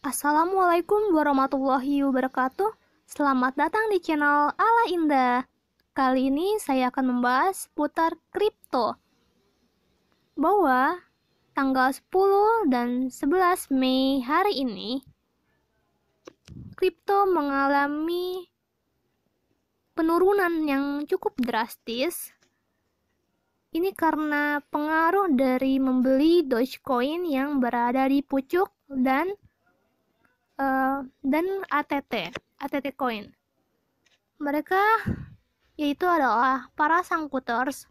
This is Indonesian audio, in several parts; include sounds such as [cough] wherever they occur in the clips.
Assalamualaikum warahmatullahi wabarakatuh. Selamat datang di channel Ala Indah. Kali ini saya akan membahas putar kripto. Bahwa tanggal 10 dan 11 Mei hari ini kripto mengalami penurunan yang cukup drastis. Ini karena pengaruh dari membeli Dogecoin yang berada di pucuk dan Eh, dan ATT ATT Coin mereka yaitu adalah para sangkuters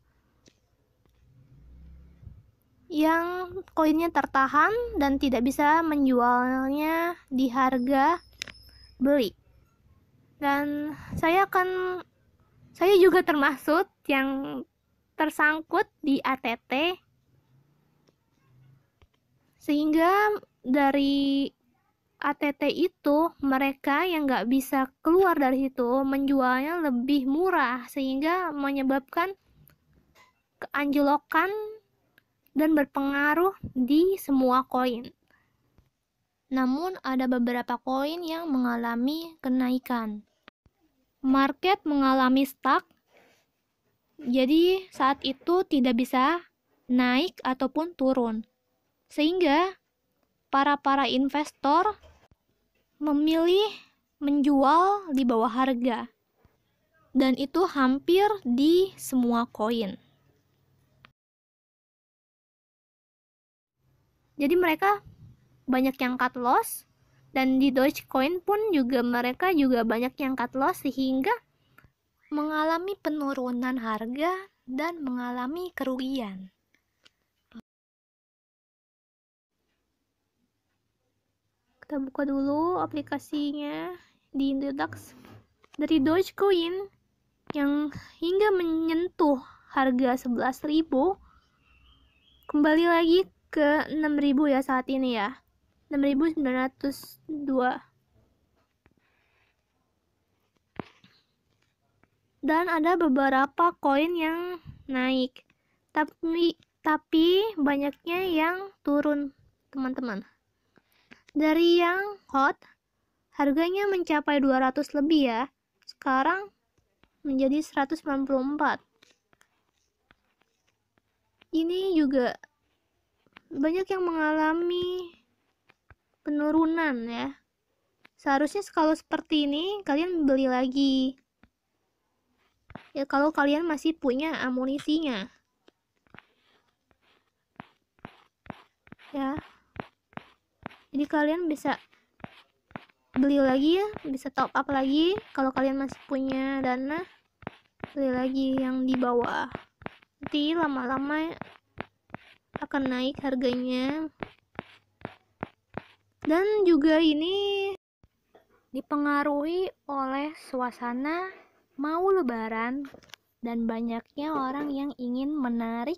yang koinnya tertahan dan tidak bisa menjualnya di harga beli. Dan saya akan saya juga termasuk yang tersangkut di ATT sehingga dari ATT itu mereka yang nggak bisa keluar dari situ menjualnya lebih murah sehingga menyebabkan keanjlokan dan berpengaruh di semua koin. Namun ada beberapa koin yang mengalami kenaikan. Market mengalami stuck. Jadi saat itu tidak bisa naik ataupun turun. Sehingga para-para investor memilih menjual di bawah harga. Dan itu hampir di semua koin. Jadi mereka banyak yang cut loss dan di Dogecoin pun juga mereka juga banyak yang cut loss sehingga mengalami penurunan harga dan mengalami kerugian. kita buka dulu aplikasinya di Indodax dari Dogecoin yang hingga menyentuh harga 11.000 kembali lagi ke 6.000 ya saat ini ya 6.902 dan ada beberapa koin yang naik tapi tapi banyaknya yang turun teman-teman dari yang hot, harganya mencapai 200 lebih ya. Sekarang menjadi 194. Ini juga banyak yang mengalami penurunan ya. Seharusnya kalau seperti ini kalian beli lagi. Ya kalau kalian masih punya amunisinya. Ya jadi kalian bisa beli lagi ya bisa top up lagi kalau kalian masih punya dana beli lagi yang di bawah nanti lama-lama akan naik harganya dan juga ini dipengaruhi oleh suasana mau lebaran dan banyaknya orang yang ingin menarik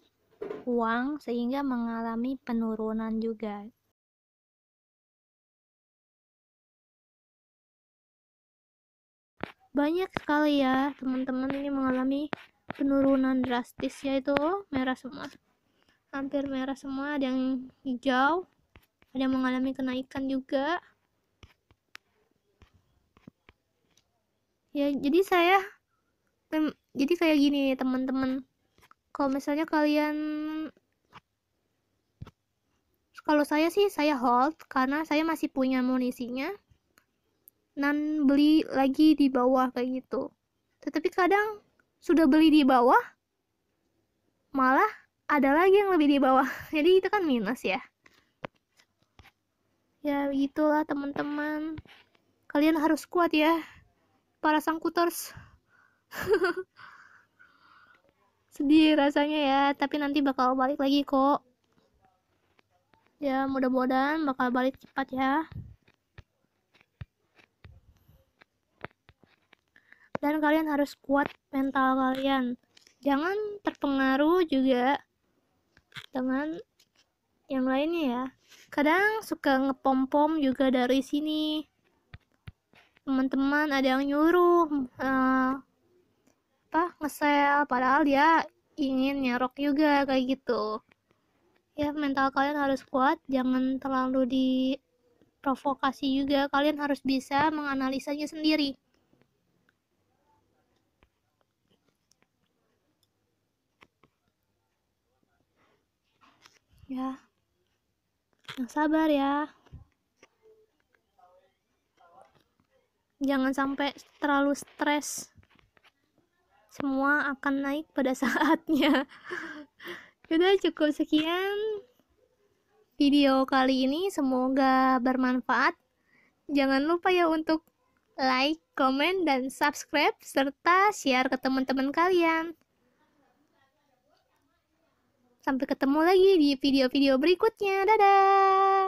uang sehingga mengalami penurunan juga banyak sekali ya teman-teman ini mengalami penurunan drastis yaitu merah semua hampir merah semua ada yang hijau ada yang mengalami kenaikan juga ya jadi saya jadi kayak gini teman-teman kalau misalnya kalian kalau saya sih saya hold karena saya masih punya munisinya nan beli lagi di bawah kayak gitu tetapi kadang sudah beli di bawah malah ada lagi yang lebih di bawah [laughs] jadi itu kan minus ya ya begitulah teman-teman kalian harus kuat ya para sangkuters [laughs] sedih rasanya ya tapi nanti bakal balik lagi kok ya mudah-mudahan bakal balik cepat ya dan kalian harus kuat mental kalian jangan terpengaruh juga dengan yang lainnya ya kadang suka ngepom-pom juga dari sini teman-teman ada yang nyuruh uh, apa ngesel padahal dia ingin nyerok juga kayak gitu ya mental kalian harus kuat jangan terlalu di provokasi juga kalian harus bisa menganalisanya sendiri ya yang sabar ya jangan sampai terlalu stres semua akan naik pada [laughs] saatnya sudah cukup sekian video kali ini semoga bermanfaat jangan lupa ya untuk like, comment, dan subscribe serta share ke teman-teman kalian Sampai ketemu lagi di video-video berikutnya. Dadah!